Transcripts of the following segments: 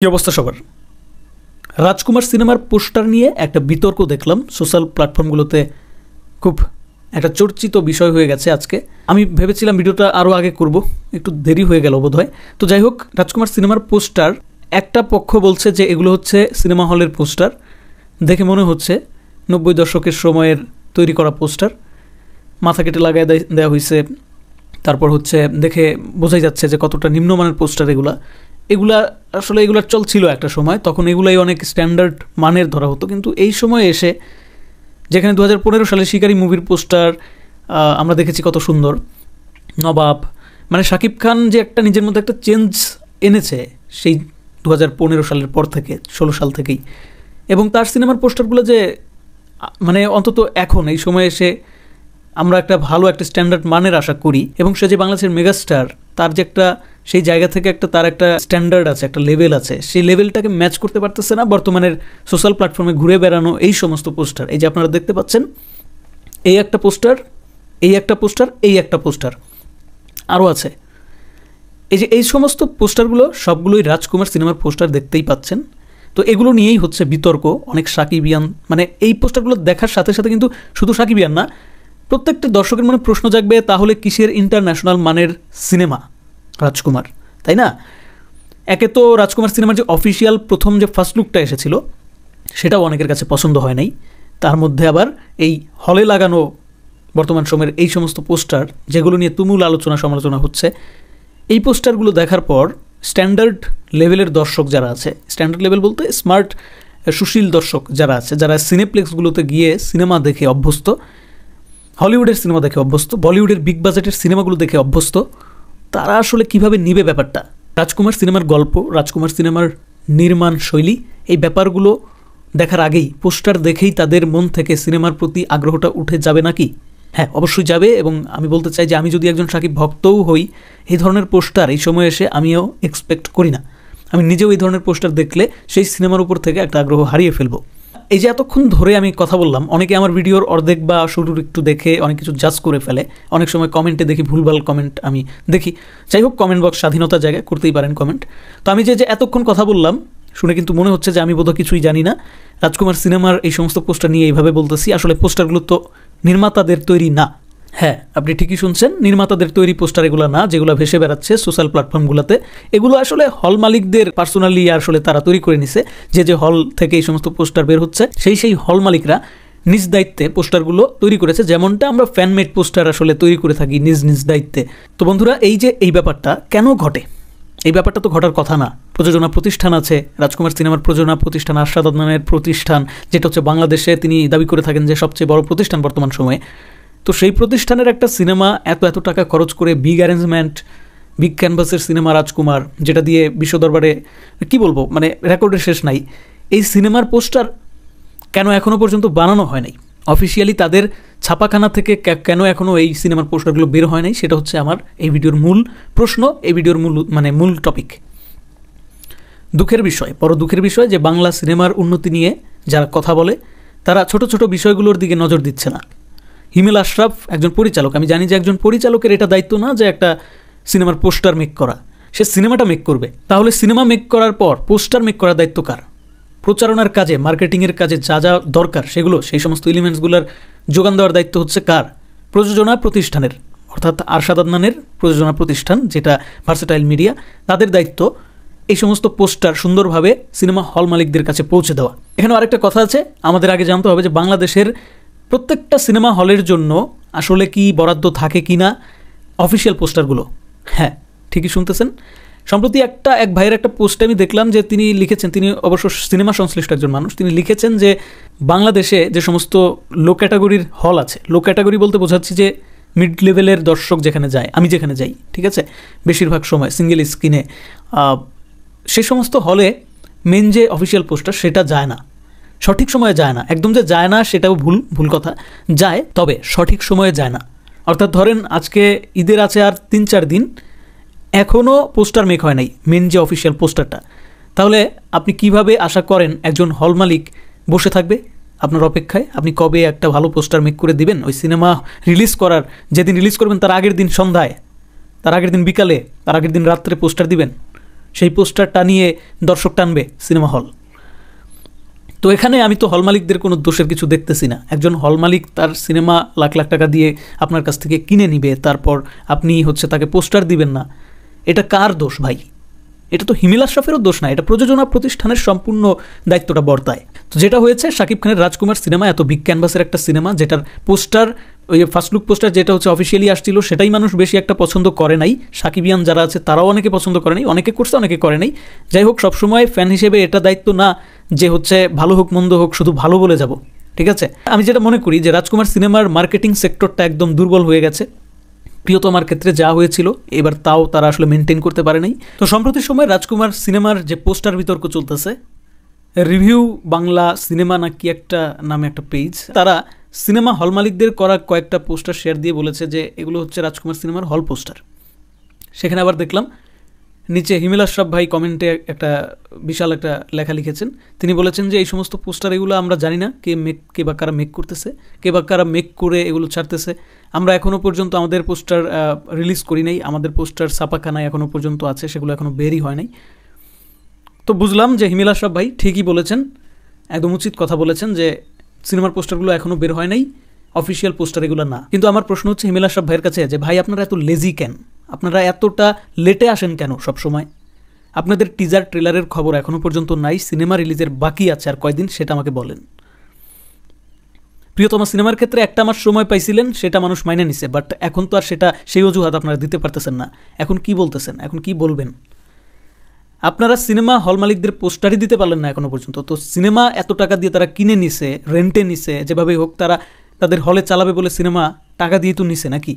কি অবস্থা সবার রাজকুমার সিনেমার পোস্টার নিয়ে একটা বিতর্ক দেখলাম সোশ্যাল প্ল্যাটফর্মগুলোতে খুব একটা চর্চিত বিষয় হয়ে গেছে আজকে আমি ভেবেছিলাম ভিডিওটা আরও আগে করব একটু দেরি হয়ে গেল বোধহয় তো যাই হোক রাজকুমার সিনেমার পোস্টার একটা পক্ষ বলছে যে এগুলো হচ্ছে সিনেমা হলের পোস্টার দেখে মনে হচ্ছে নব্বই দশকের সময়ের তৈরি করা পোস্টার মাথা কেটে লাগাই দেওয়া হয়েছে তারপর হচ্ছে দেখে বোঝাই যাচ্ছে যে কতটা নিম্নমানের পোস্টার এগুলা এগুলা আসলে এগুলার চল ছিল একটা সময় তখন এগুলাই অনেক স্ট্যান্ডার্ড মানের ধরা হতো কিন্তু এই সময়ে এসে যেখানে দু হাজার সালে শিকারি মুভির পোস্টার আমরা দেখেছি কত সুন্দর নবাব মানে শাকিব খান যে একটা নিজের মধ্যে একটা চেঞ্জ এনেছে সেই দু হাজার সালের পর থেকে ষোলো সাল থেকেই এবং তার সিনেমার পোস্টারগুলো যে মানে অন্তত এখন এই সময়ে এসে আমরা একটা ভালো একটা স্ট্যান্ডার্ড মানের আশা করি এবং সে যে বাংলাদেশের মেগাস্টার তার যে একটা সেই জায়গা থেকে একটা তার একটা স্ট্যান্ডার্ড আছে একটা লেভেল আছে সেই লেভেলটাকে ম্যাচ করতে পারতেছে না বর্তমানের সোশ্যাল প্ল্যাটফর্মে ঘুরে বেড়ানো এই সমস্ত পোস্টার এই যে আপনারা দেখতে পাচ্ছেন এই একটা পোস্টার এই একটা পোস্টার এই একটা পোস্টার আরও আছে এই যে এই সমস্ত পোস্টারগুলো সবগুলোই রাজকুমার সিনেমার পোস্টার দেখতেই পাচ্ছেন তো এগুলো নিয়েই হচ্ছে বিতর্ক অনেক সাকিবিয়ান মানে এই পোস্টারগুলো দেখার সাথে সাথে কিন্তু শুধু সাকিবিয়ান না প্রত্যেকটা দর্শকের মনে প্রশ্ন জাগবে তাহলে কিসের ইন্টারন্যাশনাল মানের সিনেমা রাজকুমার তাই না একে তো রাজকুমার সিনেমার যে অফিসিয়াল প্রথম যে ফার্স্ট লুকটা এসেছিল সেটাও অনেকের কাছে পছন্দ হয় নাই তার মধ্যে আবার এই হলে লাগানো বর্তমান সময়ের এই সমস্ত পোস্টার যেগুলো নিয়ে তুমুল আলোচনা সমালোচনা হচ্ছে এই পোস্টারগুলো দেখার পর স্ট্যান্ডার্ড লেভেলের দর্শক যারা আছে স্ট্যান্ডার্ড লেভেল বলতে স্মার্ট সুশীল দর্শক যারা আছে যারা সিনেপ্লেক্সগুলোতে গিয়ে সিনেমা দেখে অভ্যস্ত হলিউডের সিনেমা দেখে অভ্যস্ত বলিউডের বিগ বাজেটের সিনেমাগুলো দেখে অভ্যস্ত তারা আসলে কিভাবে নিবে ব্যাপারটা রাজকুমার সিনেমার গল্প রাজকুমার সিনেমার নির্মাণ শৈলী এই ব্যাপারগুলো দেখার আগেই পোস্টার দেখেই তাদের মন থেকে সিনেমার প্রতি আগ্রহটা উঠে যাবে নাকি হ্যাঁ অবশ্যই যাবে এবং আমি বলতে চাই যে আমি যদি একজন সাকিব ভক্তও হই এই ধরনের পোস্টার এই সময় এসে আমিও এক্সপেক্ট করি না আমি নিজেও এই ধরনের পোস্টার দেখলে সেই সিনেমার উপর থেকে একটা আগ্রহ হারিয়ে ফেলবো এই যে এতক্ষণ ধরে আমি কথা বললাম অনেকে আমার ভিডিওর অর্ধেক বা শুরুর একটু দেখে অনেক কিছু জাজ করে ফেলে অনেক সময় কমেন্টে দেখি ভুলভাল কমেন্ট আমি দেখি যাই হোক কমেন্ট বক্স স্বাধীনতা জায়গায় করতেই পারেন কমেন্ট তো আমি যে যে এতক্ষণ কথা বললাম শুনে কিন্তু মনে হচ্ছে যে আমি বোধহয় কিছুই জানি না রাজকুমার সিনেমার এই সমস্ত পোস্টার নিয়ে এইভাবে বলতেছি আসলে পোস্টারগুলো তো নির্মাতাদের তৈরি না হ্যাঁ আপনি ঠিকই শুনছেন নির্মাতাদের তৈরি পোস্টার এগুলো না যেগুলো ভেসে বেড়াচ্ছে সোশ্যাল প্ল্যাটফর্মগুলোতে এগুলো আসলে হল মালিকদের পার্সোনালি আসলে তারা তৈরি করে নিছে যে যে হল থেকে এই সমস্ত পোস্টার বের হচ্ছে সেই সেই হল মালিকরা নিজ দায়িত্বে পোস্টারগুলো তৈরি করেছে যেমনটা আমরা ফ্যানমেড পোস্টার আসলে তৈরি করে থাকি নিজ নিজ দায়িত্বে তো বন্ধুরা এই যে এই ব্যাপারটা কেন ঘটে এই ব্যাপারটা তো ঘটার কথা না প্রযোজনা প্রতিষ্ঠান আছে রাজকুমার সিনেমার প্রযোজনা প্রতিষ্ঠান আশাদ আদনানের প্রতিষ্ঠান যেটা হচ্ছে বাংলাদেশে তিনি দাবি করে থাকেন যে সবচেয়ে বড় প্রতিষ্ঠান বর্তমান সময়ে তো সেই প্রতিষ্ঠানের একটা সিনেমা এত এত টাকা খরচ করে বিগ অ্যারেঞ্জমেন্ট বিগ ক্যানভাসের সিনেমা রাজকুমার যেটা দিয়ে বিশ্ব দরবারে কী বলবো মানে রেকর্ডের শেষ নাই এই সিনেমার পোস্টার কেন এখনও পর্যন্ত বানানো হয় নাই অফিসিয়ালি তাদের ছাপাখানা থেকে কেন এখনও এই সিনেমার পোস্টারগুলো বের হয় নাই সেটা হচ্ছে আমার এই ভিডিওর মূল প্রশ্ন এই ভিডিওর মূল মানে মূল টপিক দুঃখের বিষয় বড় দুঃখের বিষয় যে বাংলা সিনেমার উন্নতি নিয়ে যারা কথা বলে তারা ছোট ছোট বিষয়গুলোর দিকে নজর দিচ্ছে না হিমেল আশরাফ একজন পরিচালক আমি জানি যে একজন পরিচালকের এটা দায়িত্ব না যে একটা সিনেমার পোস্টার মেক করা সে সিনেমাটা মেক করবে তাহলে সিনেমা মেক করার পর পোস্টার মেক করার দায়িত্ব কার প্রচারণার কাজে মার্কেটিংয়ের কাজে যা যা দরকার সেগুলো সেই সমস্ত এলিমেন্টসগুলোর যোগান দেওয়ার দায়িত্ব হচ্ছে কার প্রযোজনা প্রতিষ্ঠানের অর্থাৎ আরশাদ আদনানের প্রযোজনা প্রতিষ্ঠান যেটা ভার্সেটাইল মিডিয়া তাদের দায়িত্ব এই সমস্ত পোস্টার সুন্দরভাবে সিনেমা হল মালিকদের কাছে পৌঁছে দেওয়া এখানে আরেকটা কথা আছে আমাদের আগে জানতে হবে যে বাংলাদেশের প্রত্যেকটা সিনেমা হলের জন্য আসলে কি বরাদ্দ থাকে কি না অফিসিয়াল পোস্টারগুলো হ্যাঁ ঠিকই শুনতেছেন সম্প্রতি একটা এক ভাইয়ের একটা পোস্টে আমি দেখলাম যে তিনি লিখেছেন তিনি অবশ্য সিনেমা সংশ্লিষ্ট একজন মানুষ তিনি লিখেছেন যে বাংলাদেশে যে সমস্ত লো ক্যাটাগরির হল আছে লো ক্যাটাগরি বলতে বোঝাচ্ছি যে মিড লেভেলের দর্শক যেখানে যায় আমি যেখানে যাই ঠিক আছে বেশিরভাগ সময় সিঙ্গেল স্ক্রিনে সে সমস্ত হলে মেন যে অফিসিয়াল পোস্টার সেটা যায় না সঠিক সময়ে যায় না একদম যে যায় না সেটাও ভুল ভুল কথা যায় তবে সঠিক সময়ে যায় না অর্থাৎ ধরেন আজকে ঈদের আছে আর তিন চার দিন এখনও পোস্টার মেক হয় নাই মেন যে অফিসিয়াল পোস্টারটা তাহলে আপনি কিভাবে আশা করেন একজন হল মালিক বসে থাকবে আপনার অপেক্ষায় আপনি কবে একটা ভালো পোস্টার মেক করে দিবেন ওই সিনেমা রিলিজ করার যেদিন রিলিজ করবেন তার আগের দিন সন্ধ্যায় তার আগের দিন বিকালে তার আগের দিন রাত্রে পোস্টার দিবেন সেই পোস্টারটা নিয়ে দর্শক টানবে সিনেমা হল তো এখানে আমি তো হল মালিকদের কোনো দোষের কিছু দেখতেছি না একজন হল মালিক তার সিনেমা লাখ লাখ টাকা দিয়ে আপনার কাছ থেকে কিনে নিবে তারপর আপনি হচ্ছে তাকে পোস্টার দিবেন না এটা কার দোষ ভাই এটা তো হিমিল আশরাফেরও দোষ না এটা প্রযোজনা প্রতিষ্ঠানের সম্পূর্ণ দায়িত্বটা বর্তায় তো যেটা হয়েছে শাকিব খানের রাজকুমার সিনেমা এত বিগ ক্যানভাসের একটা সিনেমা যেটার পোস্টার ওই ফার্স্ট লুক পোস্টার যেটা হচ্ছে অফিসিয়ালি আসছিল সেটাই মানুষ বেশি একটা পছন্দ করে নাই সাকিবিয়ান যারা আছে তারাও অনেকে পছন্দ করে নাই অনেকে করছে অনেকে করে নাই যাই হোক সবসময় ফ্যান হিসেবে এটা দায়িত্ব না যে হচ্ছে ভালো হোক মন্দ হোক শুধু ভালো বলে যাব ঠিক আছে আমি যেটা মনে করি যে রাজকুমার সিনেমার মার্কেটিং সেক্টরটা একদম দুর্বল হয়ে গেছে প্রিয়তমার ক্ষেত্রে যা হয়েছিল এবার তাও তারা আসলে মেনটেন করতে পারে নাই তো সম্প্রতি সময় রাজকুমার সিনেমার যে পোস্টার বিতর্ক চলতেছে রিভিউ বাংলা সিনেমা নাকি একটা নামে একটা পেজ তারা সিনেমা হল মালিকদের করা কয়েকটা পোস্টার শেয়ার দিয়ে বলেছে যে এগুলো হচ্ছে রাজকুমার সিনেমার হল পোস্টার সেখানে আবার দেখলাম নিচে হিমেল আশরাফ ভাই কমেন্টে একটা বিশাল একটা লেখা লিখেছেন তিনি বলেছেন যে এই সমস্ত পোস্টার এগুলো আমরা জানি না কে মেক কে বা কারা মেক করতেছে কে বা কারা মেক করে এগুলো ছাড়তেছে আমরা এখনও পর্যন্ত আমাদের পোস্টার রিলিজ করি নাই আমাদের পোস্টার ছাপাখানায় এখনও পর্যন্ত আছে সেগুলো এখনও বেরই হয় নাই তো বুঝলাম যে হিমেল আশরাফ ভাই ঠিকই বলেছেন একদম উচিত কথা বলেছেন যে সিনেমার পোস্টারগুলো এখনও বের হয় নাই অফিসিয়াল পোস্টার এগুলো না কিন্তু আমার প্রশ্ন হচ্ছে হিমেল আশরাফ ভাইয়ের কাছে যে ভাই আপনারা এত লেজি কেন আপনারা এতটা লেটে আসেন কেন সবসময় আপনাদের টিজার ট্রেলারের খবর এখনও পর্যন্ত নাই সিনেমা রিলিজের বাকি আছে আর কয়দিন সেটা আমাকে বলেন প্রিয়তম সিনেমার ক্ষেত্রে একটা মাস সময় পাইছিলেন সেটা মানুষ মাইনে নিছে বাট এখন তো আর সেটা সেই অজুহাত আপনারা দিতে পারতেছেন না এখন কি বলতেছেন এখন কি বলবেন আপনারা সিনেমা হল মালিকদের পোস্টারই দিতে পারলেন না এখনও পর্যন্ত তো সিনেমা এত টাকা দিয়ে তারা কিনে নিছে রেন্টে নিছে যেভাবেই হোক তারা তাদের হলে চালাবে বলে সিনেমা টাকা দিয়ে তো নিছে নাকি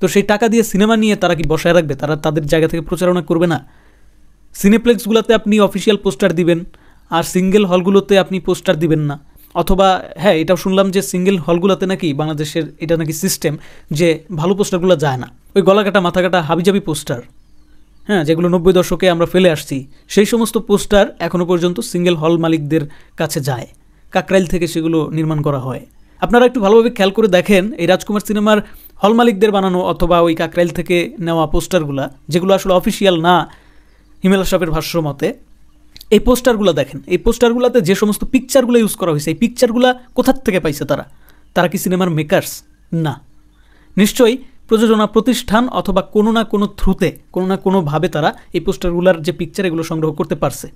তো সেই টাকা দিয়ে সিনেমা নিয়ে তারা কি বসায় রাখবে তারা তাদের জায়গা থেকে প্রচারণা করবে না সিনেপ্লেক্সগুলোতে আপনি অফিসিয়াল পোস্টার দিবেন আর সিঙ্গেল হলগুলোতে আপনি পোস্টার দিবেন না অথবা হ্যাঁ এটাও শুনলাম যে সিঙ্গেল হলগুলোতে নাকি বাংলাদেশের এটা নাকি সিস্টেম যে ভালো পোস্টারগুলো যায় না ওই গলাকাটা মাথাকাটা হাবিজাবি পোস্টার হ্যাঁ যেগুলো নব্বই দশকে আমরা ফেলে আসছি সেই সমস্ত পোস্টার এখনও পর্যন্ত সিঙ্গেল হল মালিকদের কাছে যায় কাকরাইল থেকে সেগুলো নির্মাণ করা হয় আপনারা একটু ভালোভাবে খেয়াল করে দেখেন এই রাজকুমার সিনেমার হল মালিকদের বানানো অথবা ওই কাকরাইল থেকে নেওয়া পোস্টারগুলা যেগুলো আসলে অফিসিয়াল না হিমেল সাহেবের ভাষ্য মতে এই পোস্টারগুলো দেখেন এই পোস্টারগুলোতে যে সমস্ত পিকচারগুলো ইউজ করা হয়েছে এই পিকচারগুলো কোথার থেকে পাইছে তারা তারা কি সিনেমার মেকার্স না নিশ্চয়ই প্রযোজনা প্রতিষ্ঠান অথবা কোনো না কোনো থ্রুতে কোনো না কোনোভাবে তারা এই পোস্টারগুলোর যে পিকচার এগুলো সংগ্রহ করতে পারছে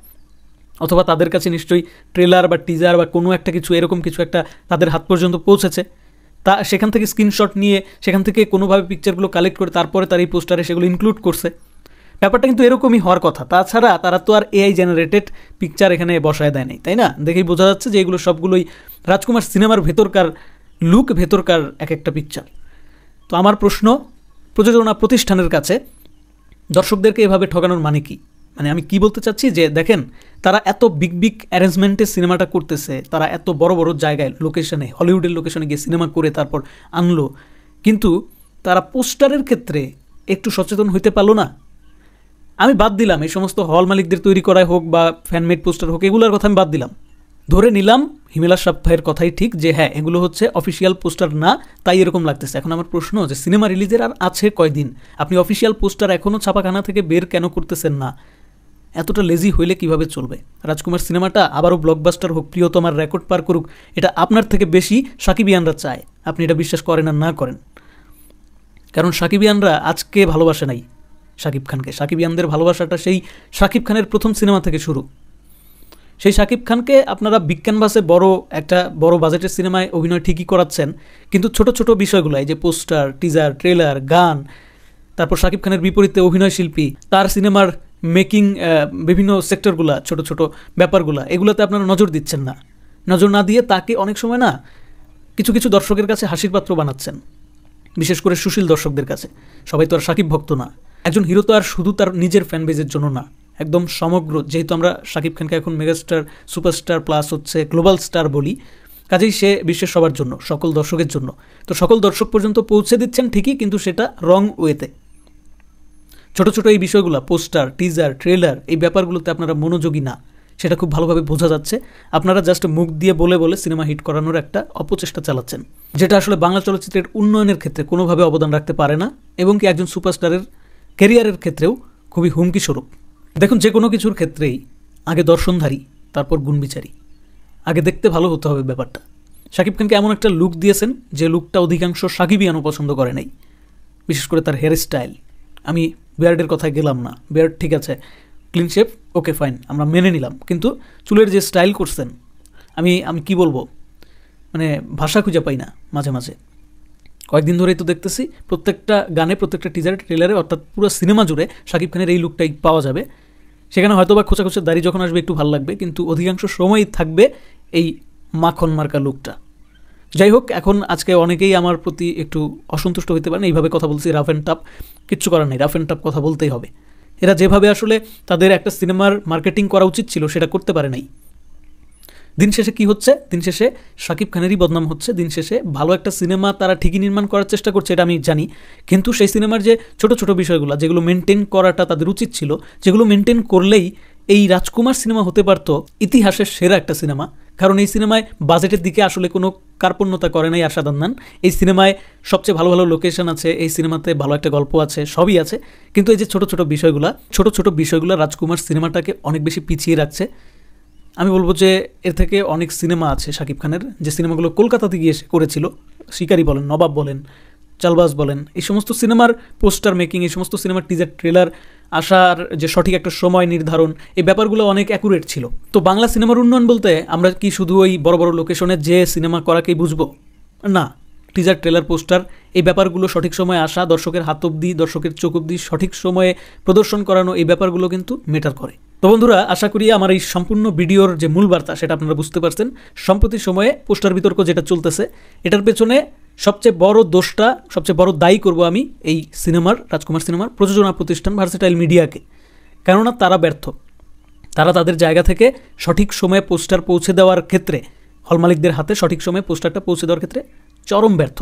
অথবা তাদের কাছে নিশ্চয়ই ট্রেলার বা টিজার বা কোনো একটা কিছু এরকম কিছু একটা তাদের হাত পর্যন্ত পৌঁছেছে তা সেখান থেকে স্ক্রিনশট নিয়ে সেখান থেকে কোনোভাবে পিকচারগুলো কালেক্ট করে তারপরে তার এই পোস্টারে সেগুলো ইনক্লুড করছে ব্যাপারটা কিন্তু এরকমই হওয়ার কথা তাছাড়া তারা তো আর এআই জেনারেটেড পিকচার এখানে বসায় দেয় নাই তাই না দেখেই বোঝা যাচ্ছে যে এগুলো সবগুলোই রাজকুমার সিনেমার ভেতরকার লুক ভেতরকার এক একটা পিকচার তো আমার প্রশ্ন প্রযোজনা প্রতিষ্ঠানের কাছে দর্শকদেরকে এভাবে ঠকানোর মানে কী মানে আমি কি বলতে চাচ্ছি যে দেখেন তারা এত বিগ বিগ অ্যারেঞ্জমেন্টে সিনেমাটা করতেছে তারা এত বড় বড় জায়গায় লোকেশনে হলিউডের লোকেশনে গিয়ে সিনেমা করে তারপর আনলো কিন্তু তারা পোস্টারের ক্ষেত্রে একটু সচেতন হইতে পারলো না আমি বাদ দিলাম এই সমস্ত হল মালিকদের তৈরি করাই হোক বা ফ্যানমেড পোস্টার হোক এগুলোর কথা আমি বাদ দিলাম ধরে নিলাম হিমেলা সাপ্তাহের কথাই ঠিক যে হ্যাঁ এগুলো হচ্ছে অফিসিয়াল পোস্টার না তাই এরকম লাগতেছে এখন আমার প্রশ্ন যে সিনেমা রিলিজের আর আছে কয়দিন আপনি অফিসিয়াল পোস্টার এখনও ছাপাখানা থেকে বের কেন করতেছেন না এতটা লেজি হইলে কিভাবে চলবে রাজকুমার সিনেমাটা আবারও ব্লকবাস্টার হোক প্রিয়তমার রেকর্ড পার করুক এটা আপনার থেকে বেশি সাকিবিয়ানরা চায় আপনি এটা বিশ্বাস করেন আর না করেন কারণ সাকিবিয়ানরা আজকে ভালোবাসে নাই সাকিব খানকে সাকিবিয়ানদের ভালোবাসাটা সেই সাকিব খানের প্রথম সিনেমা থেকে শুরু সেই সাকিব খানকে আপনারা বিজ্ঞানবাসে বড় একটা বড় বাজেটের সিনেমায় অভিনয় ঠিকই করাচ্ছেন কিন্তু ছোট ছোট বিষয়গুলো এই যে পোস্টার টিজার ট্রেলার গান তারপর সাকিব খানের বিপরীতে অভিনয় শিল্পী তার সিনেমার মেকিং uh, বিভিন্ন সেক্টরগুলা ছোট ছোট ব্যাপারগুলা এগুলোতে আপনারা নজর দিচ্ছেন না নজর না দিয়ে তাকে অনেক সময় না কিছু কিছু দর্শকের কাছে হাসির পাত্র বানাচ্ছেন বিশেষ করে সুশীল দর্শকদের কাছে সবাই তো আর সাকিব ভক্ত না একজন হিরো তো আর শুধু তার নিজের ফ্যান বেজের জন্য না একদম সমগ্র যেহেতু আমরা সাকিব খানকে এখন মেগাস্টার সুপারস্টার প্লাস হচ্ছে গ্লোবাল স্টার বলি কাজেই সে বিশ্বের সবার জন্য সকল দর্শকের জন্য তো সকল দর্শক পর্যন্ত পৌঁছে দিচ্ছেন ঠিকই কিন্তু সেটা রং ওয়েতে ছোট ছোট এই বিষয়গুলো পোস্টার টিজার ট্রেলার এই ব্যাপারগুলোতে আপনারা মনোযোগী না সেটা খুব ভালোভাবে বোঝা যাচ্ছে আপনারা জাস্ট মুখ দিয়ে বলে বলে সিনেমা হিট করানোর একটা অপচেষ্টা চালাচ্ছেন যেটা আসলে বাংলা চলচ্চিত্রের উন্নয়নের ক্ষেত্রে কোনোভাবে অবদান রাখতে পারে না এবং কি একজন সুপারস্টারের ক্যারিয়ারের ক্ষেত্রেও খুবই হুমকিস্বরূপ দেখুন যে কোনো কিছুর ক্ষেত্রেই আগে দর্শনধারী তারপর গুণবিচারী আগে দেখতে ভালো হতে হবে ব্যাপারটা সাকিব খানকে এমন একটা লুক দিয়েছেন যে লুকটা অধিকাংশ আনো পছন্দ করে নাই বিশেষ করে তার হেয়ার স্টাইল আমি বিয়ার্ডের কথা গেলাম না বিয়ার্ড ঠিক আছে ক্লিন শেপ ওকে ফাইন আমরা মেনে নিলাম কিন্তু চুলের যে স্টাইল করছেন আমি আমি কি বলবো মানে ভাষা খুঁজে পাই না মাঝে মাঝে কয়েকদিন ধরেই তো দেখতেছি প্রত্যেকটা গানে প্রত্যেকটা টিজারে ট্রেলারে অর্থাৎ পুরো সিনেমা জুড়ে শাকিব খানের এই লুকটাই পাওয়া যাবে সেখানে হয়তো বা খোঁচা খোঁচা দাড়ি যখন আসবে একটু ভালো লাগবে কিন্তু অধিকাংশ সময়ই থাকবে এই মাখন মার্কা লুকটা যাই হোক এখন আজকে অনেকেই আমার প্রতি একটু অসন্তুষ্ট হইতে পারেন এইভাবে কথা বলছি রাফ অ্যান্ড টাপ কিচ্ছু করার নেই রাফ অ্যান্ড টাপ কথা বলতেই হবে এরা যেভাবে আসলে তাদের একটা সিনেমার মার্কেটিং করা উচিত ছিল সেটা করতে পারে নাই দিন শেষে কি হচ্ছে দিন শেষে শাকিব খানেরই বদনাম হচ্ছে দিন শেষে ভালো একটা সিনেমা তারা ঠিকই নির্মাণ করার চেষ্টা করছে এটা আমি জানি কিন্তু সেই সিনেমার যে ছোট ছোট বিষয়গুলো যেগুলো মেনটেন করাটা তাদের উচিত ছিল যেগুলো মেনটেন করলেই এই রাজকুমার সিনেমা হতে পারত ইতিহাসের সেরা একটা সিনেমা কারণ এই সিনেমায় বাজেটের দিকে আসলে কোনো কার্পণ্যতা করে নাই আশা দান্নান এই সিনেমায় সবচেয়ে ভালো ভালো লোকেশন আছে এই সিনেমাতে ভালো একটা গল্প আছে সবই আছে কিন্তু এই যে ছোট ছোট বিষয়গুলা ছোট ছোট বিষয়গুলো রাজকুমার সিনেমাটাকে অনেক বেশি পিছিয়ে রাখছে আমি বলবো যে এর থেকে অনেক সিনেমা আছে শাকিব খানের যে সিনেমাগুলো কলকাতাতে গিয়ে করেছিল শিকারি বলেন নবাব বলেন চালবাস বলেন এই সমস্ত সিনেমার পোস্টার মেকিং এই সমস্ত সিনেমার টিজার ট্রেলার আসার যে সঠিক একটা সময় নির্ধারণ এই ব্যাপারগুলো অনেক অ্যাকুরেট ছিল তো বাংলা সিনেমার উন্নয়ন বলতে আমরা কি শুধু ওই বড় বড় লোকেশনে যে সিনেমা করাকেই বুঝবো না টিজার ট্রেলার পোস্টার এই ব্যাপারগুলো সঠিক সময়ে আসা দর্শকের হাত অব্দি দর্শকের চোখ অব্দি সঠিক সময়ে প্রদর্শন করানো এই ব্যাপারগুলো কিন্তু মেটার করে তো বন্ধুরা আশা করি আমার এই সম্পূর্ণ ভিডিওর যে মূল বার্তা সেটা আপনারা বুঝতে পারছেন সম্প্রতি সময়ে পোস্টার বিতর্ক যেটা চলতেছে এটার পেছনে সবচেয়ে বড় দোষটা সবচেয়ে বড় দায়ী করব আমি এই সিনেমার রাজকুমার সিনেমার প্রযোজনা প্রতিষ্ঠান ভার্সেটাইল মিডিয়াকে কেননা তারা ব্যর্থ তারা তাদের জায়গা থেকে সঠিক সময়ে পোস্টার পৌঁছে দেওয়ার ক্ষেত্রে হল মালিকদের হাতে সঠিক সময়ে পোস্টারটা পৌঁছে দেওয়ার ক্ষেত্রে চরম ব্যর্থ